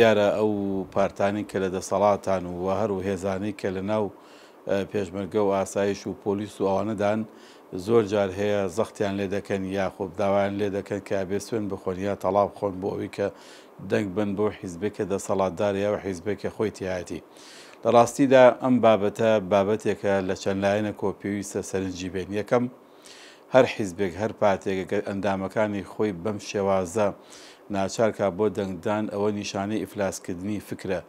دیارە ئەو پارتانی کە لە دەسەڵاتان و وە هەر و هێزانەی کە لە ناو پێشمەرگە و ئاسایش و پۆلیس و ئەوانەدان زۆر جار هەیە زەختیان لێ دەکەن یا خۆب داوایان لێ دەکەن کە بێ سوێن بخۆنیا تەڵاب خۆن بۆ ئەوی کە دەنگ بن بۆ حیزبێکە دەسەڵاتدار یا و حیزبێکە خۆی تایەتی. لە ڕاستیدا ئەم بابەتە بابەتێکە لە چەند لایەنە کۆپیویستە سەرنجی بێن یەکەم هەر حیزبێک هەر پاتێکەکە ئەندامەکانی خۆی بەم شێوازە ناچارکە بۆ دەنگدان ئەوە نیشانەی ئیفلاسکردنی فکرە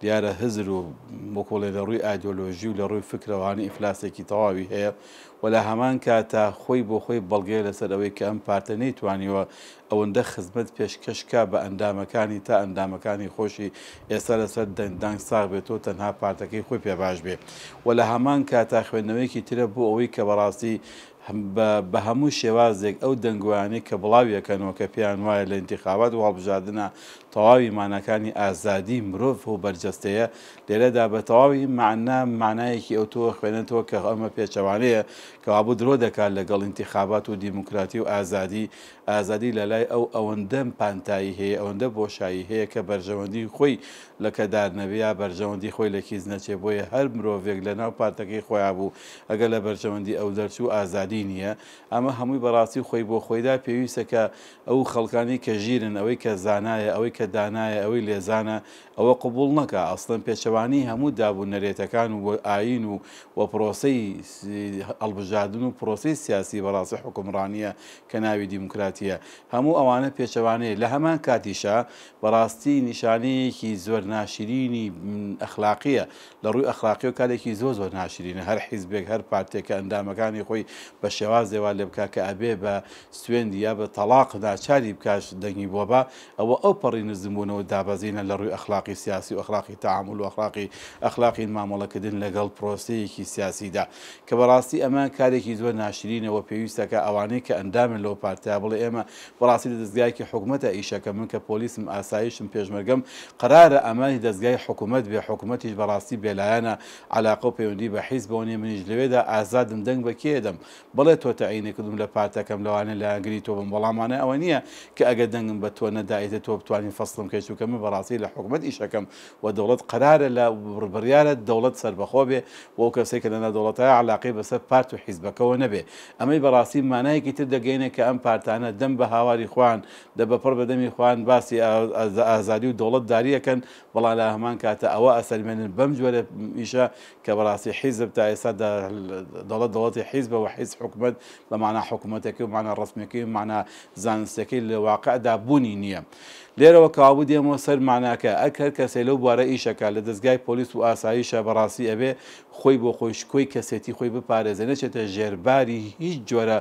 دیارە هزر و بکۆڵێ لە ڕووی ئایدۆلۆژی و لە ڕووی فکرەوانی ئیفلاسێکی تەواوی هەیە و لە هەمان کاتا خۆی بۆ خۆی بەڵگەی لەسەر ئەوەی کە ئەم پارتە نەیتوانیوە ئەوەندە خزمەت پێشکەشکە بە ئەندامەکانی تا ئەندامەکانی خۆشی ئێستا لەسەر دەنگدانگ ساغ بێتەوە تەنها پارتەکەی خۆی پێ باش بێ و لە هەمان کاتا خوێندنەوەیکی ترە بۆ ئەوەی کە بەڕاستی بە هەموو شێوازێک ئەو دەنگوانی کە بڵاویەکەنەوە کە پێیان وایە لە انتیخابات و هەڵبژادنە تەواوی مانەکانی ئازادی مرۆڤ و بەرجەستەیە لێرەدا بە تەواوی معنا مانایەکی ئەو تۆ خوێنێتەوە کە ئەمە پێچەوانەیە کەوابوو درۆ دەکات لەگەڵ انتخابات و دیموکراتی و ئازادی ئازادی لە لای ئەو ئەوەندەم پانتایی هەیە ئەوەندە بۆشایی هەیە کە بەرژەوەندی خۆی لەکەدار نەبێ یا بەرژەوەندی خۆی لە کیز نەچێ بۆیە هەر مرۆڤێک لە ناو پارتەکەی خۆیان بوو ئەگەر لە بەرژەوەندی ئەو دەرچوو ئازادی نییە ئەمە هەمووی بەڕاستی خۆی بۆ خۆیدا پێویستە کە ئەو خەڵکانی کە ژیرن ئەوەی کە زانایە ئەوەی کە کە دانایە ئەوەی لێزانە ئەوە قوبول نەکە ئەستن پێچەوانی هەموو دابوو نەرێتەکان و ئاین و وە پرۆسی ئەڵبژادن و پرۆسی سیاسی بەڕاستی حکمڕانیە کە ناوی دیموکراتیە هەموو ئەوانە پێچەوانەیە لە هەمان کاتیشە بەڕاستی نیشانەیەکی زۆر ناشرینی ئەخلاقیە لە ڕووی ئەخلاقی و کارێکی زۆ زۆر ناشرینە هەر حیزبێک هەر پارتێکە ئەندامەکانی خۆی بە شێوازێوا لێ بک کە ئەبێ بە سوێندی یا بە تەلاق ناچاری بکاش دەنگی بۆ بە ئەوە ئەو پەڕین نزمبوونەوە دابەزینە لە ڕووی ئەخلاقی سیاسی و ئەخلاقی تعامل و ئەخلاقی ئەخلاقی مامەڵەکردن لەگەڵ پرۆسەیەکی سیاسیدا کە بەڕاستی ئەمە کارێکی زۆر ناشرینەوە پێویستەکە ئەوانەی کە ئەندامن لەو پارتیا بڵێ ئێمە بەڕاستی دەستگایکی حکوومەتە ئیشەکە من کە پۆلیسم ئاسایشم پێشمەرگەم قرارە ئەمانی دەستگای حکوومەت بێ حکوومەتیش بەڕاستی بێلایەنە علااق و پەیوەندی بە حیز بۆنی منیش لەوێدا ئازادم دەنگ بە کێدەم بڵێ تۆ تەعینێکدم لە پارتەکەم لەوانە لایەنگری تۆ بم بەڵامانە ئەوە نییە کە ئەگە دەنگم بە تۆ نەدایێتە تۆ بتوانین فەستم کەی چووکە من بەڕاستی لە حکومت ئیشەکەم و دەوڵەت قرارە لە ڕبریارە دەوڵەت سربەخۆ بێ و کەسێک کە لەنە دەوڵەتە علاقی بەسەر پارت و حیزبەکەەوە نەبێ ئەمەی بەڕاستی مانایەکی تر دەگەینە کە ئەم پارتانە دەم بە هاواری خوان دە بەپڕ بەدەمی خوان باسی ئازادی و دەوڵەت داریەکەن بەڵام لە هەمان کاتە ئەوە ئەسەلمێنن بەم جۆرە ئیشە کە بەڕاستی حیزب تا ئێستا دەڵەت دەوڵەتی حیزبە و حیز حکومت بە معنا حکوومەتێکی و معنا ڕسمەکەی معنا زانستەکەی لە واقعدا بوونی نییە لێرەوە ئێوە کابوو دێمەوە سەر ماناکە ئەکەر کەسێ لەو بوارە ئیشەکە لە دەستگای پۆلیس و ئاساییشە بەڕاستی ئەبێ خۆی بۆ خۆشکۆی کەسێتی خۆی بپارێزە نەچێتە ژێرباری هیچ جۆرە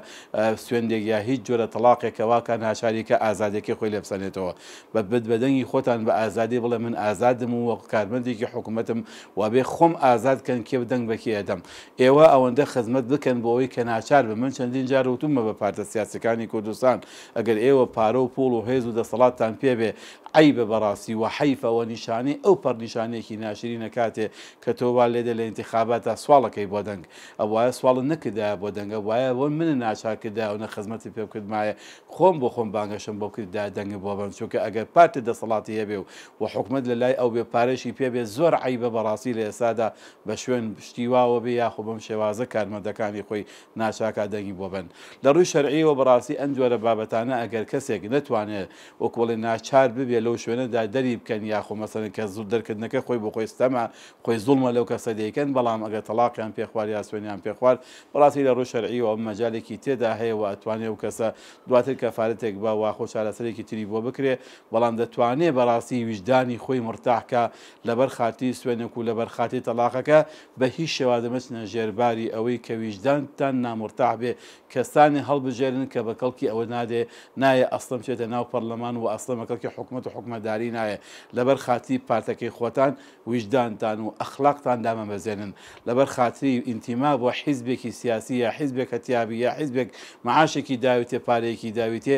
سوێندێک یا هیچ جۆرە تەلاقێکەواکە ناچاریکە ئازادێکی خۆی لە بسانێتەوە بە بد بەدەنگی خۆتان بە ئازادی بڵێ من ئازادم و کارمەندێکی حکوومەتم وابێ خۆم ئازادکەن کێ بدەنگ بەکیێدەم ئێوە ئەوەندە خزمەت بکەن بۆ ئەوەی کە ناچار بە من چەندین جار وتممە بە پارتە سیاسەکانی کوردستان ئەگەر ئێوە پارە و پۆڵ و هێز و دەسەڵاتتان پێبێ عیبە بەڕاستی و حیفەوە نیشانەی ئەو پەرنیشانێکی ناشرین نەکاتێ کە تۆوا لێدە لە انتخاباتە سواڵەکەی بۆ دەنگ ئەو وایە سواڵە نەکردای بۆ دەنگە وایە بۆ منە ناچاکردا و نە خزمەتی پێم کردمایە خۆم بۆ خۆم بانگەشم بۆ کردا دەنگ بۆ بم چونکە ئەگەر پارتی دەسەڵاتی هەبێ و و حکومت لە لای ئەو بێ پارێشی پێبێ زۆر عیبە بەڕاستی لە ئێستادا بە شوێن پشتیواوە بێ یاخۆ بەم شێوازە کارمەندەکانی خۆی ناچاکە دەنگی بۆ بن لە ڕووی شەرعیەوە بەڕاستی ئەنجۆرە بابەتانە ئەگەر کەسێک نتوانێت وەکۆڵی ناچار بێ ببێ لەو شوێنەدا دەری بکەن یاخۆ مەسەن کە زوو دەرکردنەکە خۆی بۆ خۆی ستەما خۆی زوڵمە لەو کەسە دەیکەن بەڵام ئەگە تەلاقیان پێخوار یا سوێنیان پێخوار بەڵاستی لە ڕوو شەرعیەوە مەجالێکی تێدا هەیە و ئەتوانێ و کەسە دواتر کەفاارەتێک بە واخۆ چارەسەرێکی تری بۆ بکرێ بەڵام دەتوانێ بەڕاستی ویژدانی خۆی مرتاحکە لەبەر خاتی سوێنێک و لەبەر خاتی تەلاقەکە بە هیچ شێوادەمەچنە ژێرباری ئەوەی کە ویژدانتان نامرتاح بێ کەسانی هەڵبژێرن کە بە کەڵکی ئەوە نادێ نایە ئەسلم چێتە ناو پەرلەمان و ئەسلمەکەڵکی حکوم حکوومەت و حکومەداری نایە لەبەر خاتی پارتەکەی خۆتان ویژدانتان و ئەخلاقتان دامەمەزێنن لەبەر خاتری ئینتیما بۆ حیزبێکی سیاسی یا حیزبێک کەتیابی یا حیزبێک معاشێکی داویتێ پارەیەکی داویتێ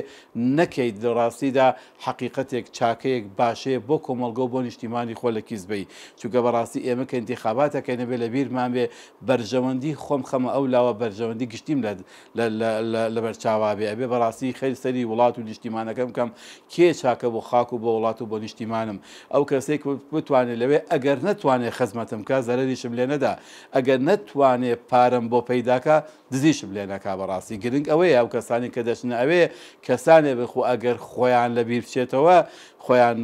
نەکەیت ڕاستیدا حقیقەتێک چاکەیەک باشەیە بۆ کۆمەلگۆ بۆ نیشتیمانی خۆ لە کیزبی چووکە بەڕاستی ئێمە کە انتخاباتەکەی نەبێ لە بیرمان بێ بەرژەوەندی خۆم خەمە ئەو لاوە بەرژەوەندی گشتیم لەبەر چاوابێ ئەبێ بەڕاستی خەری سەری وڵات و نیشتیمانەکەم کەم کێ چاکە بۆ خاک خاک و بۆ وڵات و بۆ نیشتیمانم ئەو کەسێک بتوانێت لەوێ ئەگەر نتوانێت خزمەتم کە زەرریشم لێ نەدا ئەگەر نتوانێ پارم بۆ پەیداکە دزیشم لێ نەکا بەڕاستی گرنگ ئەوەیە ئەو کەسانی کە دەچنە ئەوێ کەسانێ بخو ئەگەر خۆیان لە بیر بچێتەوە خۆیان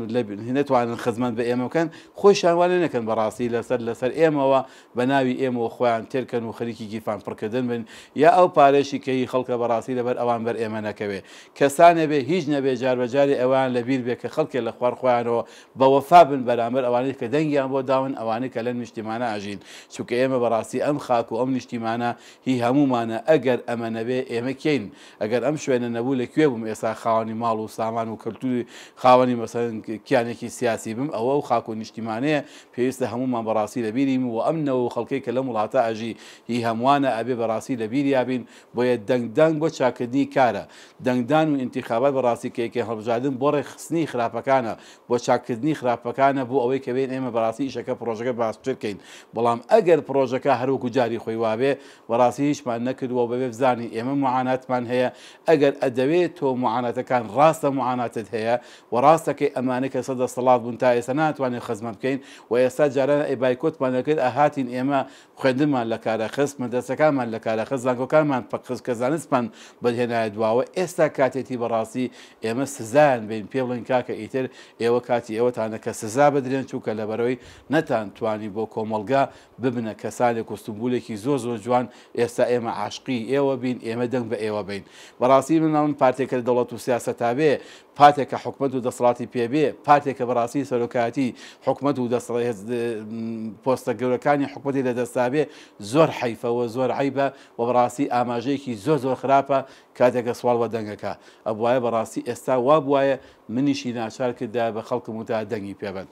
نتوانن خزمەت بە ئێمە بکەن خۆشیانوانێ نەکەن بەڕاستی لەسەر لەسەر ئێمەوە بە ناوی ئێمەوە خۆیان تێرکەن و خەریکی گیفان پڕکردن بن یا ئەو پارێشی کەی خەڵکە بەڕاستی لەبەر ئەوان بەر ئێمە نەکەوێ کەسانە بێ هیچ نەبێ جاربەجاری ئەوان لەبییر بێ کە خەڵکێ لە خوار خۆیانەوە بەوەفا بن بەرامبەر ئەوانەیە کە دەنگیان بۆ داون ئەوانەی کە لەن نیشتیمانە ئاژین چونکە ئێمە بەڕاستی ئەم خاک و ئەم نیشتیمانە هی هەمومانە ئەگەر ئەمە نەبێ ئێمە کەین ئەگەر ئەم شوێنە نەبوو لەکوێ بووم ئێستا خاوەنی ماڵ و سامان و کەلتوری خاوەنی مەسەن کیانێکی سیاسی بم ئەوە و خاک و نیشتیمانەیە پێویستە هەمومان بەڕاستی لەبیریم و ئەمنەوە خەڵکەی کە لە وڵاتە ئەژی هی هەمووانە ئەبێ بەڕاستی لەبیریابین بۆیە دەنگدان بۆ چاکردنی کارە دەنگدان و انتخابات بەڕاستی کێکێ هەڵبژادن بۆ ڕێ خستنی خراپ خراپەکانە بۆ چاکردنی خراپەکانە بۆ ئەوەی کەوێن ئێمە بەڕاستی ئیشەکە پرۆژەکە باسکردکەین بەڵام ئەگەر پرۆژەکە هەروکو جاری خۆی وابێ بەڕاستی هیچمان نەکردوە بەبێ بزانانی ئێمە معاناتمان هەیە ئەگەر ئەدەوێت تۆ معانەتەکان ڕاستە معاناتت هەیە و ڕاستەکەی ئەمانە کە سەدە سەڵات بوون تا ئێستا ناتوانێت خزمە بکەین و ئێستا جارانە ئەیبایکۆتمان دەکرد ئەهاتین ئێمە خوێندمان لە کارە خستمە دەستەکانمان لە کارە خز زانکۆکانمان پەقز کە زانستمان بەهێنایە دواوە ئێستا کاتێتی بەڕاستی ئێمە سزان بین پێ بڵین کاکە کە ئیتر ئێوە کاتی ئێوەتانە کە سزا بدرێن چووکە لەبەرەوەی نەتان توانی بۆ کۆمەلگا ببنە کەسانێک کوستمبولێکی زۆ زۆر جوان ئێستا ئێمە عاشقی ئێوە بین ئێمە دەنگ بە ئێوە بین بەڕاستی منناون پارتێکە دەوڵەت و سیاستابێ پاتێکە حکومت و دەسڵاتی پێبێ پاتێکە بەڕاستی سەرۆکاتی حکومت و پۆستە گەورەکانی حکومەتی لە دەستابێ زۆر حیفەوە زۆر عیبە و بەڕاستی ئاماژەیەکی زۆر زۆر خراپە کاتێکە سوال بە دەنگەکە ئەبواایە بەڕاستی ئێستا وا بواە منیشی ناچار کرد بە خەڵکم وتا دەنگی پێبند.